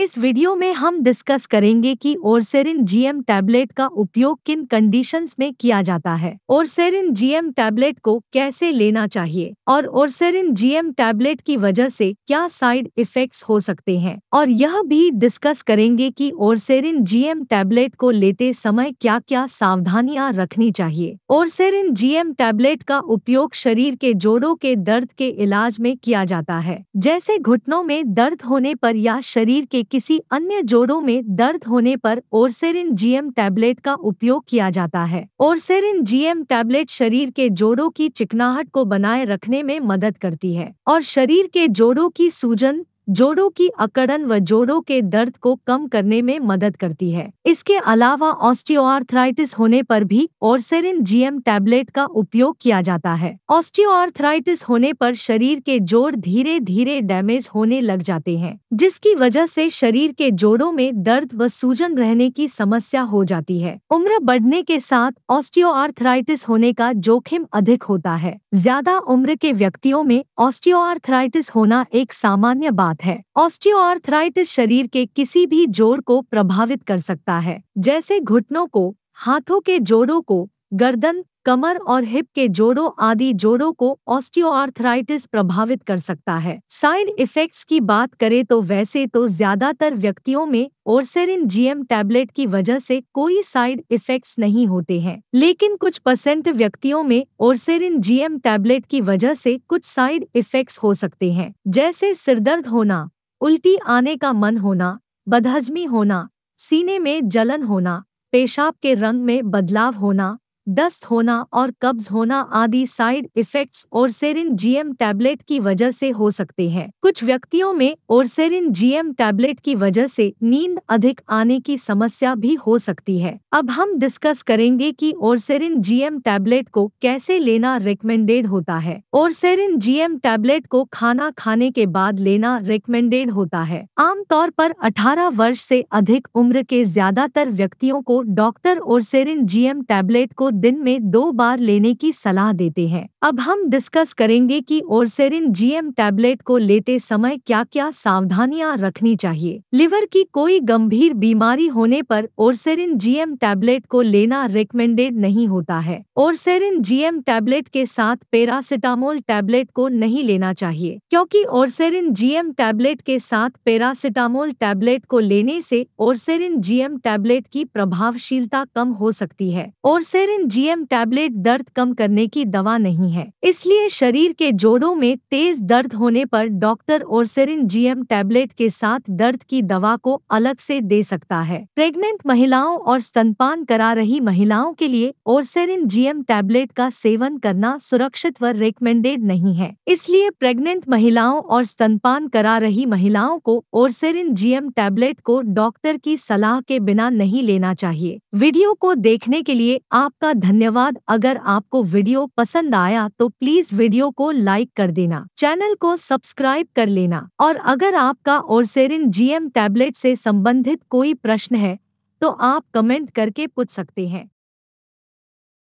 इस वीडियो में हम डिस्कस करेंगे कि ओरसेरिन जीएम टैबलेट का उपयोग किन कंडीशंस में किया जाता है ओरसेरिन जीएम टैबलेट को कैसे लेना चाहिए और ओरसेरिन जीएम टैबलेट की वजह से क्या साइड इफेक्ट्स हो सकते हैं और यह भी डिस्कस करेंगे कि ओरसेरिन जीएम टैबलेट को लेते समय क्या क्या सावधानियां रखनी चाहिए ओरसेरिन जीएम टैबलेट का उपयोग शरीर के जोड़ों के दर्द के इलाज में किया जाता है जैसे घुटनों में दर्द होने पर या शरीर के किसी अन्य जोड़ों में दर्द होने पर ओरसेरिन जीएम टैबलेट का उपयोग किया जाता है ओरसेरिन जीएम टैबलेट शरीर के जोड़ों की चिकनाहट को बनाए रखने में मदद करती है और शरीर के जोड़ों की सूजन जोड़ों की अकड़न व जोड़ों के दर्द को कम करने में मदद करती है इसके अलावा ऑस्टियोआर्थराइटिस होने पर भी ओरसेरिन जीएम टैबलेट का उपयोग किया जाता है ऑस्टियोआर्थराइटिस होने पर शरीर के जोड़ धीरे धीरे डैमेज होने लग जाते हैं जिसकी वजह से शरीर के जोड़ों में दर्द व सूजन रहने की समस्या हो जाती है उम्र बढ़ने के साथ ऑस्टियोआर्थराइटिस होने का जोखिम अधिक होता है ज्यादा उम्र के व्यक्तियों में ऑस्टियोआर्थराइटिस होना एक सामान्य बात बात है ऑस्टियोआर्थराइटिस शरीर के किसी भी जोड़ को प्रभावित कर सकता है जैसे घुटनों को हाथों के जोड़ों को गर्दन कमर और हिप के जोड़ों आदि जोड़ों को ऑस्टियोआर्थराइटिस प्रभावित कर सकता है साइड इफेक्ट्स की बात करें तो वैसे तो ज्यादातर व्यक्तियों में ओरसेरिन जीएम टैबलेट की वजह से कोई साइड इफेक्ट्स नहीं होते हैं लेकिन कुछ परसेंट व्यक्तियों में ओरसेरिन जीएम टैबलेट की वजह से कुछ साइड इफेक्ट्स हो सकते हैं जैसे सिरदर्द होना उल्टी आने का मन होना बदहजमी होना सीने में जलन होना पेशाब के रंग में बदलाव होना दस्त होना और कब्ज होना आदि साइड इफेक्ट्स ओरसेरिन जीएम टैबलेट की वजह से हो सकते हैं कुछ व्यक्तियों में ओरसेरिन जीएम टैबलेट की वजह से नींद अधिक आने की समस्या भी हो सकती है अब हम डिस्कस करेंगे कि ओरसेरिन जीएम टैबलेट को कैसे लेना रिकमेंडेड होता है ओरसेरिन जीएम टैबलेट को खाना खाने के बाद लेना रिकमेंडेड होता है आमतौर पर 18 वर्ष से अधिक उम्र के ज्यादातर व्यक्तियों को डॉक्टर ओरसेरिन जीएम टैबलेट को दिन में दो बार लेने की सलाह देते हैं अब हम डिस्कस करेंगे कि ओरसेरिन जीएम टैबलेट को लेते समय क्या क्या सावधानियां रखनी चाहिए लिवर की कोई गंभीर बीमारी होने पर ओरसेरिन जीएम टैबलेट को लेना रिकमेंडेड नहीं होता है ओरसेरिन जीएम टैबलेट के साथ पेरासिटामोल टैबलेट को नहीं लेना चाहिए क्योंकि ओरसेरिन जीएम टैबलेट के साथ पेरासिटामोल टैबलेट को लेने से ओरसेरिन जीएम टैबलेट की प्रभावशीलता कम हो सकती है ओरसेरिन लेकिन जीएम टैबलेट दर्द कम करने की दवा नहीं है इसलिए शरीर के जोड़ों में तेज दर्द होने पर डॉक्टर ओरसेरिन जीएम टैबलेट के साथ दर्द की दवा को अलग से दे सकता है प्रेग्नेंट महिलाओं और स्तनपान करा रही महिलाओं के लिए ओरसेरिन जीएम टैबलेट का सेवन करना सुरक्षित व रिकमेंडेड नहीं है इसलिए प्रेग्नेंट महिलाओं और स्तनपान करा रही महिलाओं को ओरसेरिन जीएम टैबलेट को डॉक्टर की सलाह के बिना नहीं लेना चाहिए वीडियो को देखने के लिए आपका आपका धन्यवाद अगर आपको वीडियो पसंद आया तो प्लीज वीडियो को लाइक कर देना चैनल को सब्सक्राइब कर लेना और अगर आपका ओरसेरिन जीएम टैबलेट से संबंधित कोई प्रश्न है तो आप कमेंट करके पूछ सकते हैं